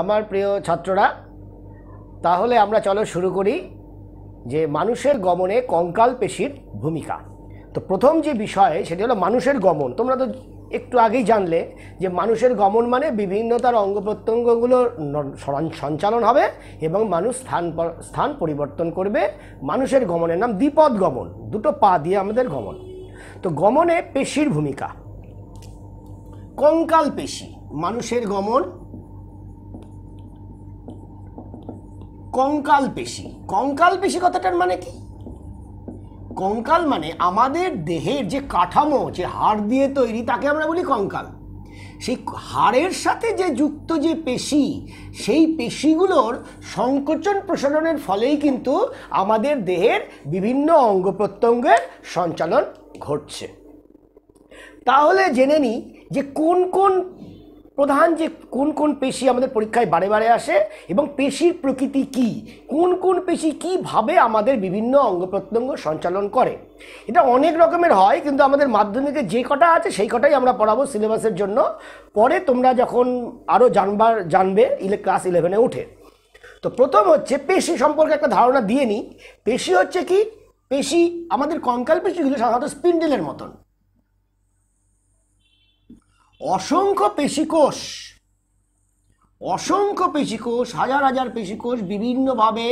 আমার প্রিয় ছাত্ররা তাহলে আমরা চলো শুরু করি যে মানুষের গমনে কঙ্কাল পেশির ভূমিকা তো প্রথম যে বিষয় সেটি হলো মানুষের গমন তোমরা তো একটু আগেই জানলে যে মানুষের গমন মানে বিভিন্ন তার অঙ্গ প্রত্যঙ্গগুলো সঞ্চালন হবে এবং মানুষ স্থান স্থান পরিবর্তন করবে মানুষের গমনের নাম দ্বিপদ গমন দুটো পা দিয়ে আমাদের গমন তো গমনে পেশির ভূমিকা কঙ্কাল পেশি মানুষের গমন কঙ্কাল পেশি কঙ্কাল পেশি কথাটার মানে কি কঙ্কাল মানে আমাদের দেহের যে কাঠামো যে হাড় দিয়ে তৈরি তাকে আমরা বলি কঙ্কাল সেই হাড়ের সাথে যে যুক্ত যে পেশি সেই পেশিগুলোর সংকোচন প্রসারণের ফলেই কিন্তু আমাদের দেহের বিভিন্ন অঙ্গ প্রত্যঙ্গের সঞ্চালন ঘটছে তাহলে জেনে নিই যে কোন কোন প্রধান যে কোন কোন পেশি আমাদের পরীক্ষায় বারে বারে আসে এবং পেশির প্রকৃতি কি কোন কোন পেশি কীভাবে আমাদের বিভিন্ন অঙ্গ প্রত্যঙ্গ সঞ্চালন করে এটা অনেক রকমের হয় কিন্তু আমাদের মাধ্যমিকে যে কটা আছে সেই কটাই আমরা পড়াবো সিলেবাসের জন্য পরে তোমরা যখন আরও জানবার জানবে ইলে ক্লাস ইলেভেনে উঠে তো প্রথম হচ্ছে পেশি সম্পর্কে একটা ধারণা দিয়ে নিই পেশি হচ্ছে কি পেশি আমাদের কঙ্কাল পেশিগুলো সাধারণত স্পিন্ডেলের মতন অসংখ্য পেশিকোষ অসংখ্য পেশিকোষ হাজার হাজার পেশিকোষ বিভিন্নভাবে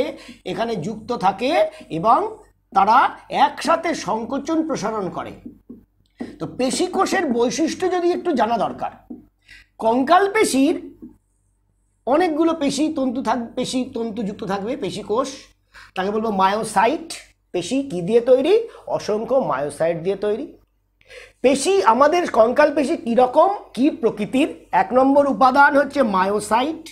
এখানে যুক্ত থাকে এবং তারা একসাথে সংকোচন প্রসারণ করে তো পেশিকোষের বৈশিষ্ট্য যদি একটু জানা দরকার কঙ্কাল পেশির অনেকগুলো পেশি তন্তু থাক পেশি যুক্ত থাকবে পেশিকোষ তাকে বলবো মায়োসাইট পেশি কি দিয়ে তৈরি অসংখ্য মায়োসাইট দিয়ে তৈরি পেশি আমাদের কঙ্কাল পেশি কীরকম কি প্রকৃতির এক নম্বর উপাদান হচ্ছে মায়োসাইট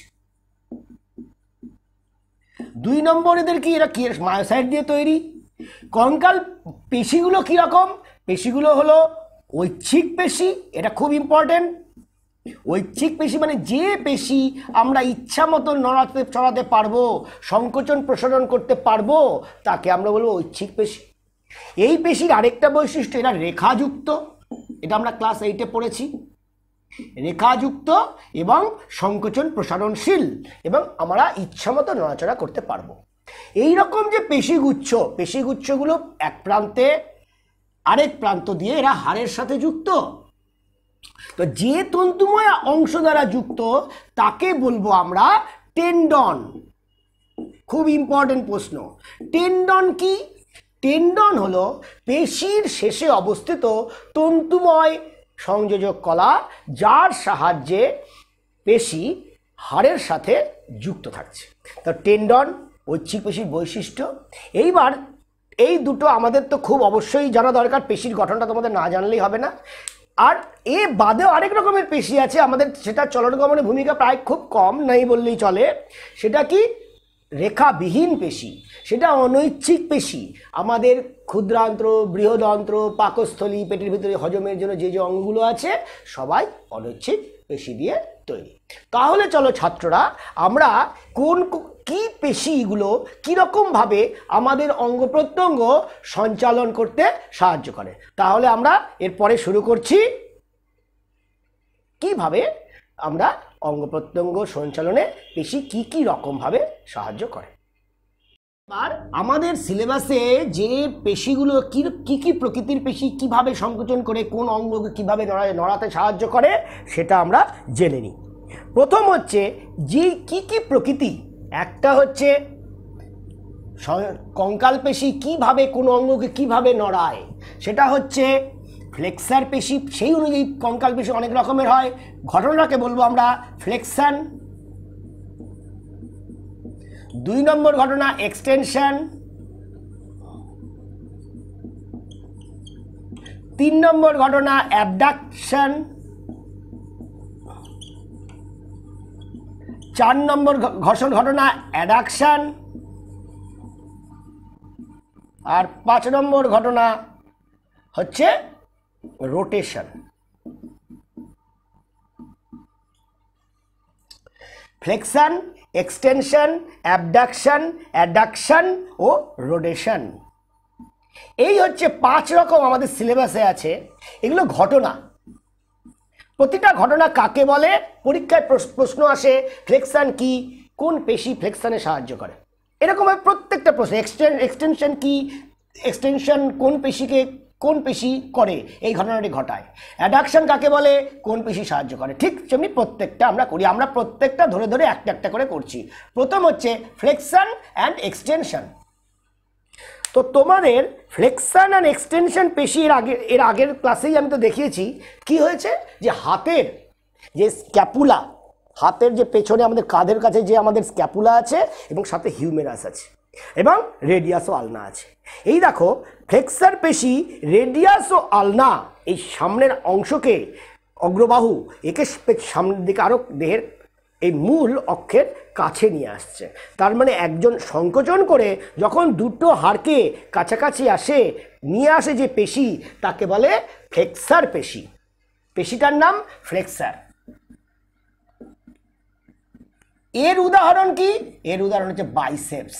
দুই নম্বর এদের কি এরা কি মায়োসাইট দিয়ে তৈরি কঙ্কাল পেশিগুলো কীরকম পেশিগুলো হলো ঐচ্ছিক পেশি এটা খুব ইম্পর্টেন্ট ঐচ্ছিক পেশি মানে যে পেশি আমরা ইচ্ছা মতো নড়াতে চড়াতে পারবো সংকোচন প্রসারণ করতে পারবো তাকে আমরা বলবো ঐচ্ছিক পেশি এই পেশির আরেকটা বৈশিষ্ট্য এরা রেখাযুক্ত এটা আমরা ক্লাস এইটে পড়েছি রেখাযুক্ত এবং সংকোচন প্রসারণশীল এবং আমরা ইচ্ছামতো নড়াচড়া করতে পারবো এই রকম যে পেশিগুচ্ছ পেশিগুচ্ছগুলো এক প্রান্তে আরেক প্রান্ত দিয়ে এরা হাড়ের সাথে যুক্ত তো যে তন্তুময় অংশ দ্বারা যুক্ত তাকে বলবো আমরা টেন্ডন খুব ইম্পর্টেন্ট প্রশ্ন টেন্ডন কি টেন্ডন হল পেশির শেষে অবস্থিত তন্তুময় সংযোজক কলা যার সাহায্যে পেশি হাড়ের সাথে যুক্ত থাকছে তো টেন্ডন ঐচ্ছিক পেশির বৈশিষ্ট্য এইবার এই দুটো আমাদের তো খুব অবশ্যই জানা দরকার পেশির গঠনটা তোমাদের না জানলেই হবে না আর এ বাদেও আরেক রকমের পেশি আছে আমাদের সেটা চলনগমনের ভূমিকা প্রায় খুব কম নেই বললেই চলে সেটা কি রেখাবিহীন পেশি সেটা অনৈচ্ছিক পেশি আমাদের ক্ষুদ্রান্ত্র বৃহদন্ত্র পাকস্থলী পেটের ভিতরে হজমের জন্য যে যে অঙ্গগুলো আছে সবাই অনৈচ্ছিক পেশি দিয়ে তৈরি তাহলে চলো ছাত্ররা আমরা কোন কি পেশিগুলো কীরকমভাবে আমাদের অঙ্গ প্রত্যঙ্গ সঞ্চালন করতে সাহায্য করে তাহলে আমরা এরপরে শুরু করছি কিভাবে আমরা অঙ্গ প্রত্যঙ্গ সঞ্চালনে পেশি কী কী রকমভাবে সাহায্য করে আর আমাদের সিলেবাসে যে পেশিগুলো কী কী প্রকৃতির পেশি কিভাবে সংকোচন করে কোন অঙ্গকে কীভাবে নড়া নড়াতে সাহায্য করে সেটা আমরা জেনে নিই প্রথম হচ্ছে যে কী কী প্রকৃতি একটা হচ্ছে কঙ্কাল পেশি কীভাবে কোন অঙ্গকে কিভাবে নড়ায় সেটা হচ্ছে ফ্লেক্সার পেশি সেই অনুযায়ী কঙ্কাল পেশি অনেক রকমের হয় ঘটনাকে বলবো আমরা ফ্লেক্সান দুই নম্বর ঘটনা এক্সটেনশন তিন নম্বর ঘটনা অ্যাবডাকশন চার নম্বর ঘর্ষণ ঘটনা অ্যাডাকশন আর পাঁচ নম্বর ঘটনা হচ্ছে rotation flexion extension abduction adduction ও রোডেশন এই হচ্ছে পাঁচ রকম আমাদের সিলেবাসে আছে এগুলো ঘটনা প্রতিটা ঘটনা কাকে বলে পরীক্ষায় প্রশ্ন আসে ফ্লেকশন কি কোন পেশি ফ্লেকশানে সাহায্য করে এরকমভাবে প্রত্যেকটা প্রশ্ন এক্সটেন এক্সটেনশন কি এক্সটেনশন কোন পেশিকে কোন পেশি করে এই ঘটনাটি ঘটায় অ্যাডাকশন কাকে বলে কোন পেশি সাহায্য করে ঠিক তেমনি প্রত্যেকটা আমরা করি আমরা প্রত্যেকটা ধরে ধরে একটা একটা করে করছি প্রথম হচ্ছে ফ্লেকশান অ্যান্ড এক্সটেনশন তো তোমাদের ফ্লেকশান অ্যান্ড এক্সটেনশন পেশি এর আগে এর আগের ক্লাসেই আমি তো দেখিয়েছি কি হয়েছে যে হাতের যে স্ক্যাপুলা হাতের যে পেছনে আমাদের কাঁধের কাছে যে আমাদের স্ক্যাপুলা আছে এবং সাথে হিউমেরাস আছে এবং রেডিয়াসও আলনা আছে এই দেখো ফ্লেক্সার পেশি রেডিয়াস ও আলনা এই সামনের অংশকে অগ্রবাহু একে সামনের দিকে আরও দেহের এই মূল অক্ষের কাছে নিয়ে আসছে তার মানে একজন সংকোচন করে যখন দুটো হাড়কে কাছাকাছি আসে নিয়ে আসে যে পেশি তাকে বলে ফ্লেক্সার পেশি পেশিটার নাম ফ্লেক্সার এর উদাহরণ কি এর উদাহরণ হচ্ছে বাইসেপস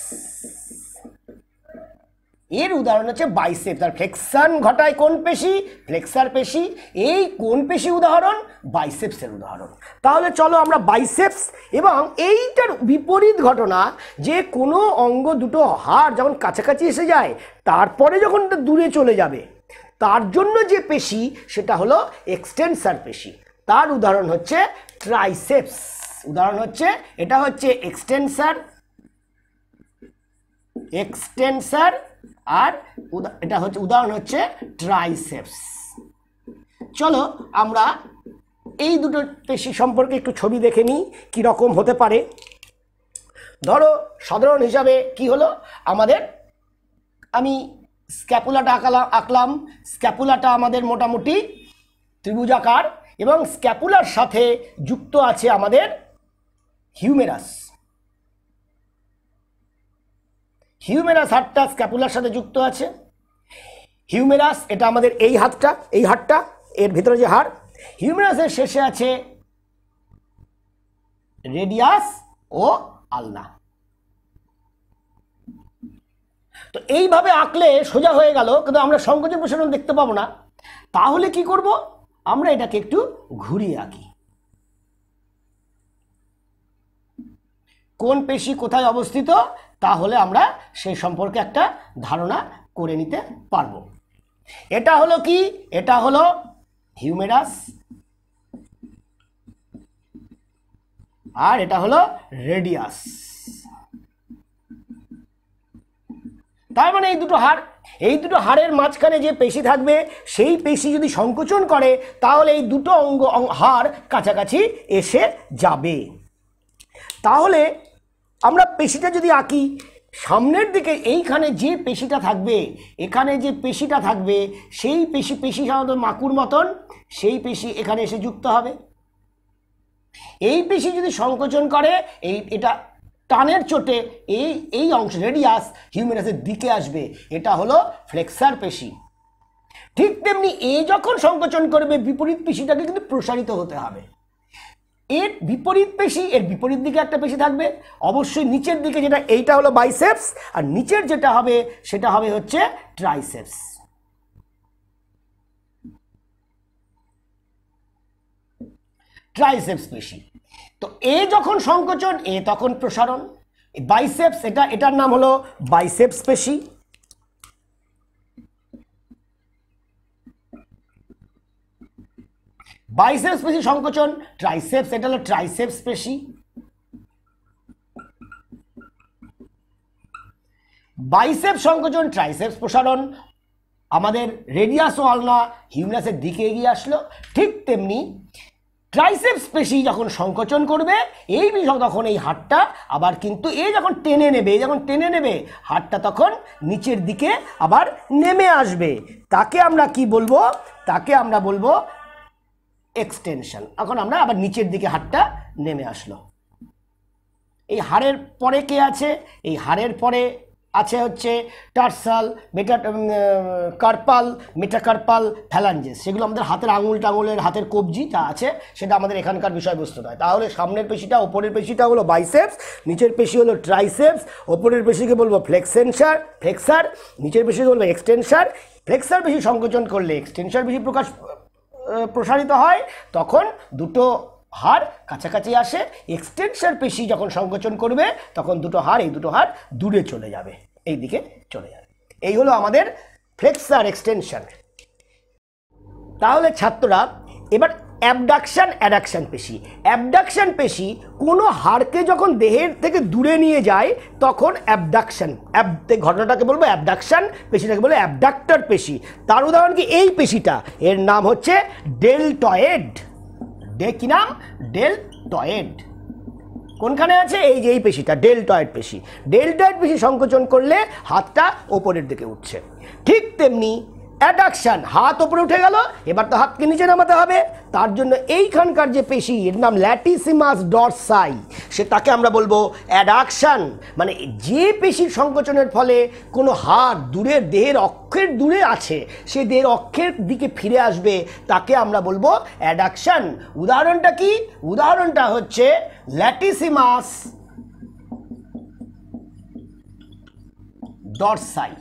এর উদাহরণ হচ্ছে বাইসেপ তার ফ্লেক্সান ঘটায় কোন পেশি ফ্লেক্সার পেশি এই কোন পেশি উদাহরণ বাইসেপসের উদাহরণ তাহলে চলো আমরা বাইসেপস এবং এইটার বিপরীত ঘটনা যে কোনো অঙ্গ দুটো হাড় যখন কাছাকাছি এসে যায় তারপরে যখন দূরে চলে যাবে তার জন্য যে পেশি সেটা হলো এক্সটেনসার পেশি তার উদাহরণ হচ্ছে ট্রাইসেপস উদাহরণ হচ্ছে এটা হচ্ছে এক্সটেনসার এক্সটেনসার আর এটা হচ্ছে উদাহরণ হচ্ছে ট্রাইসেপস চলো আমরা এই দুটো পেশি সম্পর্কে একটু ছবি দেখে নিই কীরকম হতে পারে ধরো সাধারণ হিসাবে কি হলো আমাদের আমি স্ক্যাপুলাটা আঁকালাম আঁকলাম স্ক্যাপুলাটা আমাদের মোটামুটি ত্রিভুজাকার এবং স্ক্যাপুলার সাথে যুক্ত আছে আমাদের হিউমেরাস হিউমেরাস হাটটা স্ক্যাপুলার সাথে যুক্ত আছে হিউমেরাস এটা আমাদের এই হাতটা এই হাটটা এর ভিতরে যে হাড় হিউমেরাসের শেষে আছে রেডিয়াস ও আলনা তো এইভাবে আঁকলে সোজা হয়ে গেল কিন্তু আমরা সংকোচন প্রসারণ দেখতে পাবো না তাহলে কি করব আমরা এটাকে একটু ঘুরিয়ে আঁকি কোন পেশি কোথায় অবস্থিত তাহলে আমরা সেই সম্পর্কে একটা ধারণা করে নিতে পারবো এটা হলো কি এটা হলো হিউমেরাস আর এটা হলো রেডিয়াস তার মানে এই দুটো হাড় এই দুটো হাড়ের মাঝখানে যে পেশি থাকবে সেই পেশি যদি সংকোচন করে তাহলে এই দুটো অঙ্গ হাড় কাছাকাছি এসে যাবে তাহলে আমরা পেশিটা যদি আঁকি সামনের দিকে এইখানে যে পেশিটা থাকবে এখানে যে পেশিটা থাকবে সেই পেশি পেশি সাধারণত মাকুর মতন সেই পেশি এখানে এসে যুক্ত হবে এই পেশি যদি সংকোচন করে এই এটা টানের চোটে এই এই অংশ রেডিয়াস হিউম্যানাসের দিকে আসবে এটা হলো ফ্লেক্সার পেশি ঠিক তেমনি এ যখন সংকোচন করবে বিপরীত পেশিটাকে কিন্তু প্রসারিত হতে হবে এর বিপরীত পেশি এর বিপরীত দিকে একটা পেশি থাকবে অবশ্যই নিচের দিকে যেটা এইটা হলো বাইসেপস আর নিচের যেটা হবে সেটা হবে হচ্ছে ট্রাইসেপস ট্রাইসেপস পেশি তো এ যখন সংকোচন এ তখন প্রসারণ বাইসেপস এটা এটার নাম হলো বাইসেপস পেশি বাইসেপস পেশি সংকোচন ট্রাইসেপস এটা হলো ট্রাইসেপস পেশি বাইসেপ সংকোচন ট্রাইসেপস প্রসারণ আমাদের রেডিয়াস ও আলনা হিউনাসের দিকে এগিয়ে আসলো ঠিক তেমনি ট্রাইসেপস পেশি যখন সংকোচন করবে এই তখন এই হাটটা আবার কিন্তু এ যখন টেনে নেবে যখন টেনে নেবে হাটটা তখন নিচের দিকে আবার নেমে আসবে তাকে আমরা কি বলবো তাকে আমরা বলবো এক্সটেনশন এখন আমরা আবার নিচের দিকে হাড়টা নেমে আসলো এই হাড়ের পরে কে আছে এই হাড়ের পরে আছে হচ্ছে tarsal metacarpal metacarpal phalanges সেগুলো আমাদের হাতের আঙুল টাঙুলের হাতের কবজি যা আছে সেটা আমাদের এখানকার বিষয়বস্তু নয় তাহলে সামনের পেশিটা ওপরের পেশিটা হলো বাইসেপস নিচের পেশি হলো ট্রাইসেপস ওপরের পেশিকে বলবো ফ্লেক্সেনসার ফ্লেক্সার নিচের পেশিকে বলবো এক্সটেনসার ফ্লেক্সার বেশি সংকোচন করলে এক্সটেনসার বেশি প্রকাশ প্রসারিত হয় তখন দুটো হাড় কাছাকাছি আসে এক্সটেনশন পেশি যখন সংকোচন করবে তখন দুটো হাড় এই দুটো হাড় দূরে চলে যাবে এই দিকে চলে যাবে এই হলো আমাদের ফ্লেক্সার এক্সটেনশন তাহলে ছাত্ররা এবার অ্যাবডাকশান অ্যাডাকশান পেশি অ্যাবডাকশান পেশি কোনো হাড়কে যখন দেহের থেকে দূরে নিয়ে যায় তখন অ্যাবডাকশান অ্যাব ঘটনাটাকে বলবো অ্যাবডাকশান পেশিটাকে বলবো অ্যাবডাক্টর পেশি তার উদাহরণ কি এই পেশিটা এর নাম হচ্ছে ডেলটয়েড ডে কী নাম ডেলটয়েড কোনখানে আছে এই যে এই পেশিটা ডেলটয়েড পেশি ডেলটয়েড পেশি সংকোচন করলে হাতটা ওপরের দিকে উঠছে ঠিক তেমনি অ্যাডাকশান হাত ওপরে উঠে গেল এবার তো হাতকে নিচে নামাতে হবে তার জন্য এইখানকার যে পেশি এর নাম ল্যাটিসিমাস ডরসাই সে তাকে আমরা বলবো অ্যাডাকশান মানে যে পেশির সংকোচনের ফলে কোনো হাত দূরের দেহের অক্ষের দূরে আছে সে দেহের অক্ষের দিকে ফিরে আসবে তাকে আমরা বলবো অ্যাডাকশান উদাহরণটা কি উদাহরণটা হচ্ছে ল্যাটিসিমাস ডরসাই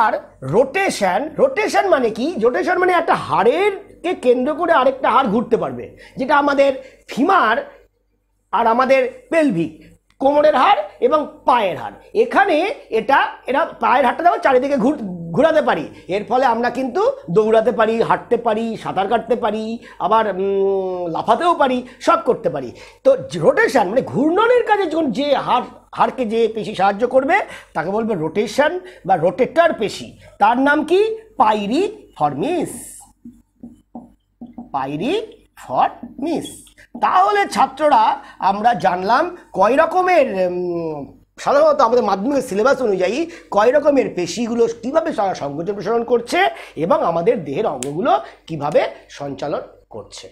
আর রোটেশন রোটেশন মানে কি রোটেশন মানে একটা হাড়ের কে কেন্দ্র করে আরেকটা হাড় ঘুরতে পারবে যেটা আমাদের ফিমার আর আমাদের পেলভিক কোমরের হাড় এবং পায়ের হাড় এখানে এটা এরা পায়ের হাড়টা দেখো চারিদিকে ঘুর ঘুরাতে পারি এর ফলে আমরা কিন্তু দৌড়াতে পারি হাঁটতে পারি সাঁতার কাটতে পারি আবার লাফাতেও পারি সব করতে পারি তো রোটেশান মানে ঘূর্ণনের কাজে যখন যে হাড় হাড়কে যে পেশি সাহায্য করবে তাকে বলবে রোটেশন বা রোটেটার পেশি তার নাম কি পাইরি ফরমিস পাইরি ফর মিস তাহলে ছাত্ররা আমরা জানলাম কয় রকমের সাধারণত আমাদের মাধ্যমিক সিলেবাস অনুযায়ী কয় রকমের পেশিগুলো কীভাবে সংকোচন প্রসারণ করছে এবং আমাদের দেহের অঙ্গগুলো কিভাবে সঞ্চালন করছে